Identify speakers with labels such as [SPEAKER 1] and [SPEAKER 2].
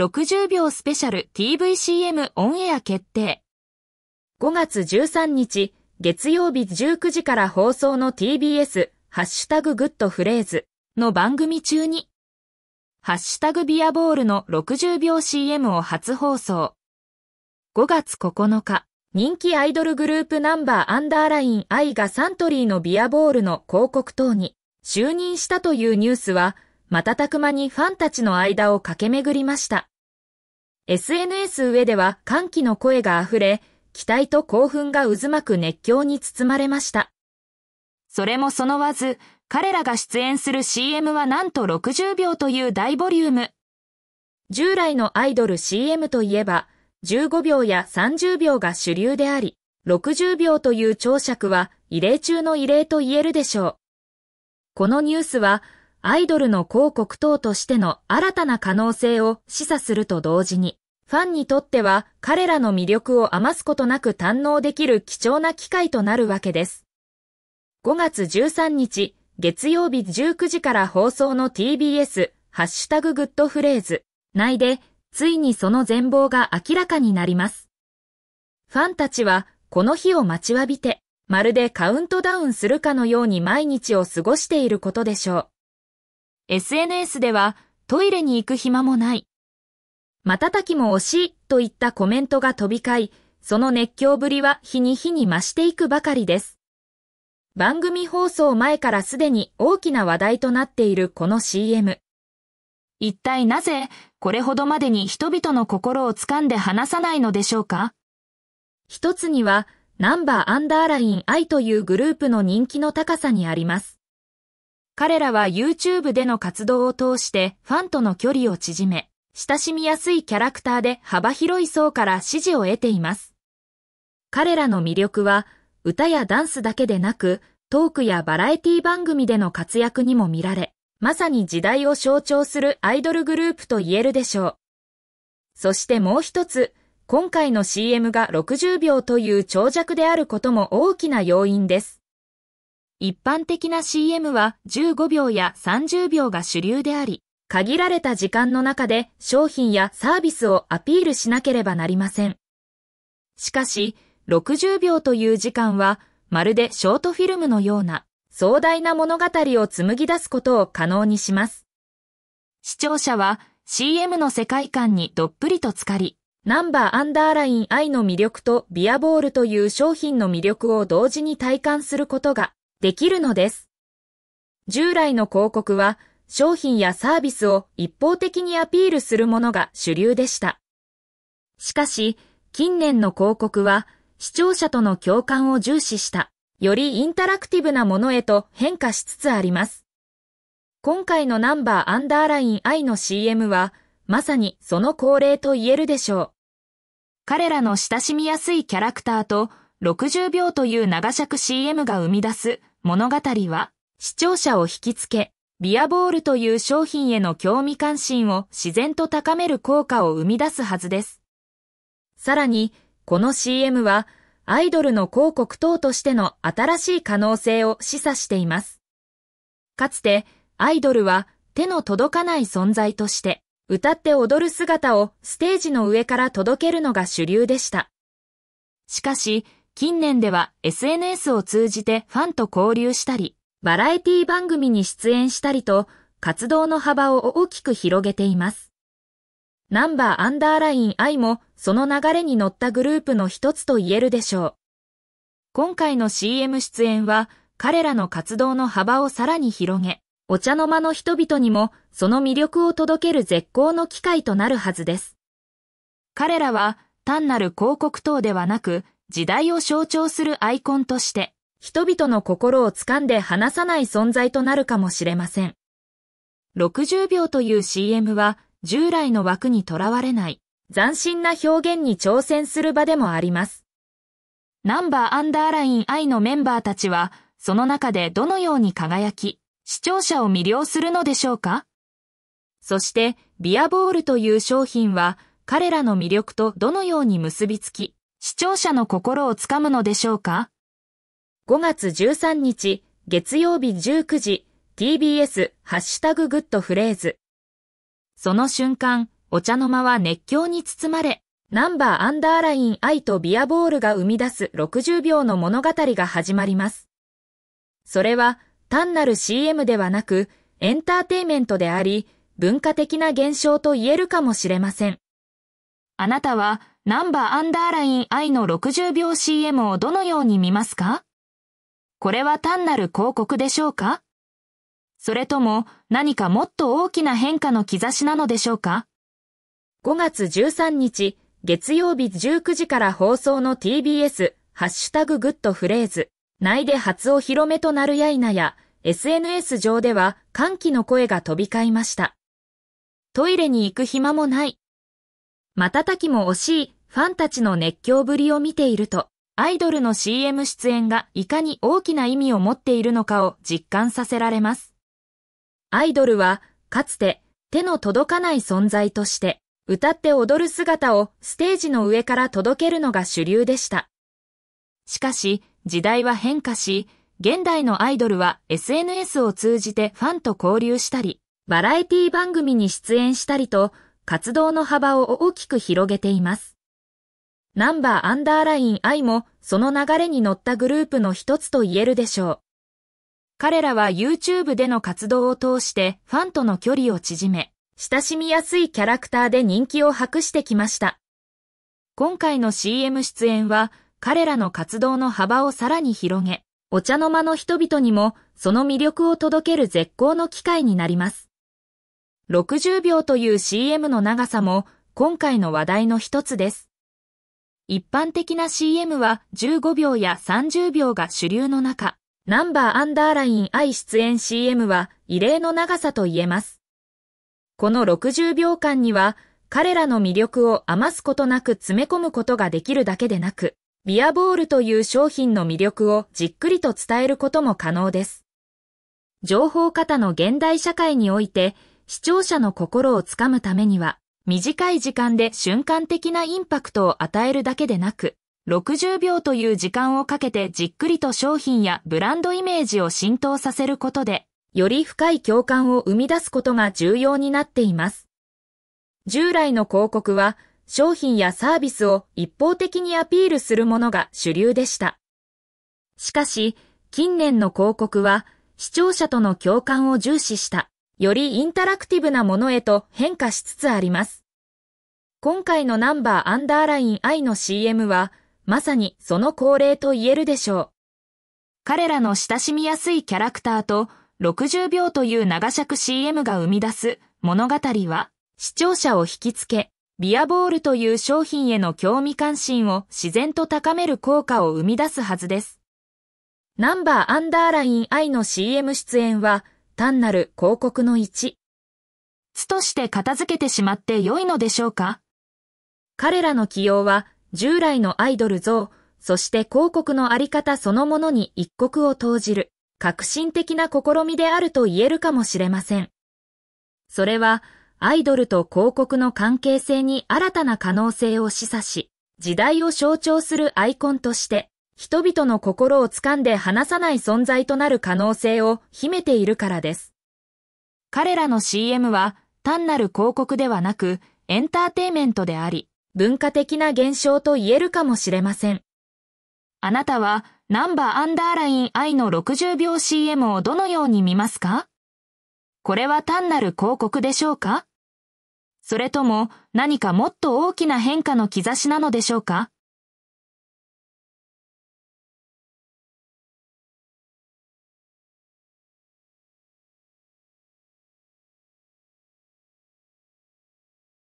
[SPEAKER 1] 60秒スペシャル TVCM オンエア決定。5月13日、月曜日19時から放送の TBS、ハッシュタググッドフレーズの番組中に、ハッシュタグビアボールの60秒 CM を初放送。5月9日、人気アイドルグループナンバーアンダーライン愛がサントリーのビアボールの広告等に就任したというニュースは、瞬く間にファンたちの間を駆け巡りました。SNS 上では歓喜の声が溢れ、期待と興奮が渦巻く熱狂に包まれました。それもそのわず、彼らが出演する CM はなんと60秒という大ボリューム。従来のアイドル CM といえば、15秒や30秒が主流であり、60秒という長尺は異例中の異例と言えるでしょう。このニュースは、アイドルの広告等としての新たな可能性を示唆すると同時に、ファンにとっては彼らの魅力を余すことなく堪能できる貴重な機会となるわけです。5月13日、月曜日19時から放送の TBS、ハッシュタググッドフレーズ、内で、ついにその全貌が明らかになります。ファンたちは、この日を待ちわびて、まるでカウントダウンするかのように毎日を過ごしていることでしょう。SNS では、トイレに行く暇もない、瞬きも惜しいといったコメントが飛び交い、その熱狂ぶりは日に日に増していくばかりです。番組放送前からすでに大きな話題となっているこの CM。一体なぜこれほどまでに人々の心を掴んで離さないのでしょうか一つには、ナンバーアンダーライン I というグループの人気の高さにあります。彼らは YouTube での活動を通してファンとの距離を縮め、親しみやすいキャラクターで幅広い層から支持を得ています。彼らの魅力は、歌やダンスだけでなく、トークやバラエティ番組での活躍にも見られ、まさに時代を象徴するアイドルグループと言えるでしょう。そしてもう一つ、今回の CM が60秒という長尺であることも大きな要因です。一般的な CM は15秒や30秒が主流であり、限られた時間の中で商品やサービスをアピールしなければなりません。しかし、60秒という時間は、まるでショートフィルムのような壮大な物語を紡ぎ出すことを可能にします。視聴者は CM の世界観にどっぷりと浸かり、ナンバーアンダーライン愛の魅力とビアボールという商品の魅力を同時に体感することができるのです。従来の広告は商品やサービスを一方的にアピールするものが主流でした。しかし、近年の広告は視聴者との共感を重視した、よりインタラクティブなものへと変化しつつあります。今回のナンバーアンダーライン I の CM は、まさにその恒例と言えるでしょう。彼らの親しみやすいキャラクターと60秒という長尺 CM が生み出す物語は視聴者を引きつけ、ビアボールという商品への興味関心を自然と高める効果を生み出すはずです。さらに、この CM は、アイドルの広告等としての新しい可能性を示唆しています。かつて、アイドルは手の届かない存在として、歌って踊る姿をステージの上から届けるのが主流でした。しかし、近年では SNS を通じてファンと交流したり、バラエティ番組に出演したりと、活動の幅を大きく広げています。ナンバーアンダーライン I もその流れに乗ったグループの一つと言えるでしょう。今回の CM 出演は彼らの活動の幅をさらに広げ、お茶の間の人々にもその魅力を届ける絶好の機会となるはずです。彼らは単なる広告等ではなく時代を象徴するアイコンとして、人々の心を掴んで離さない存在となるかもしれません。60秒という CM は従来の枠にとらわれない斬新な表現に挑戦する場でもあります。ナンバーアンダーライン I のメンバーたちはその中でどのように輝き視聴者を魅了するのでしょうかそしてビアボールという商品は彼らの魅力とどのように結びつき視聴者の心をつかむのでしょうか5月13日、月曜日19時、TBS ハッシュタググッドフレーズ。その瞬間、お茶の間は熱狂に包まれ、ナンバーアンダーライン愛とビアボールが生み出す60秒の物語が始まります。それは単なる CM ではなく、エンターテイメントであり、文化的な現象と言えるかもしれません。あなたはナンバーアンダーライン愛の60秒 CM をどのように見ますかこれは単なる広告でしょうかそれとも何かもっと大きな変化の兆しなのでしょうか ?5 月13日、月曜日19時から放送の TBS、ハッシュタググッドフレーズ、内で初お披露目となるやいなや、SNS 上では歓喜の声が飛び交いました。トイレに行く暇もない。瞬きも惜しいファンたちの熱狂ぶりを見ていると、アイドルの CM 出演がいかに大きな意味を持っているのかを実感させられます。アイドルは、かつて手の届かない存在として、歌って踊る姿をステージの上から届けるのが主流でした。しかし、時代は変化し、現代のアイドルは SNS を通じてファンと交流したり、バラエティ番組に出演したりと、活動の幅を大きく広げています。ナンバーアンダーライン I もその流れに乗ったグループの一つと言えるでしょう。彼らは YouTube での活動を通してファンとの距離を縮め、親しみやすいキャラクターで人気を博してきました。今回の CM 出演は彼らの活動の幅をさらに広げ、お茶の間の人々にもその魅力を届ける絶好の機会になります。60秒という CM の長さも今回の話題の一つです。一般的な CM は15秒や30秒が主流の中、ナンバーアンダーライン I 出演 CM は異例の長さと言えます。この60秒間には、彼らの魅力を余すことなく詰め込むことができるだけでなく、ビアボールという商品の魅力をじっくりと伝えることも可能です。情報型の現代社会において、視聴者の心をつかむためには、短い時間で瞬間的なインパクトを与えるだけでなく、60秒という時間をかけてじっくりと商品やブランドイメージを浸透させることで、より深い共感を生み出すことが重要になっています。従来の広告は、商品やサービスを一方的にアピールするものが主流でした。しかし、近年の広告は、視聴者との共感を重視した、よりインタラクティブなものへと変化しつつあります。今回のナンバーアンダーライン I の CM は、まさにその恒例と言えるでしょう。彼らの親しみやすいキャラクターと、60秒という長尺 CM が生み出す物語は、視聴者を引きつけ、ビアボールという商品への興味関心を自然と高める効果を生み出すはずです。ナンバーアンダーライン I の CM 出演は、単なる広告の1。つとして片付けてしまって良いのでしょうか彼らの起用は従来のアイドル像、そして広告のあり方そのものに一刻を投じる、革新的な試みであると言えるかもしれません。それは、アイドルと広告の関係性に新たな可能性を示唆し、時代を象徴するアイコンとして、人々の心を掴んで離さない存在となる可能性を秘めているからです。彼らの CM は単なる広告ではなくエンターテイメントであり、文化的な現象と言えるかもしれません。あなたはナンバーアンダーライン I の60秒 CM をどのように見ますかこれは単なる広告でしょうかそれとも何かもっと大きな変化の兆しなのでしょうか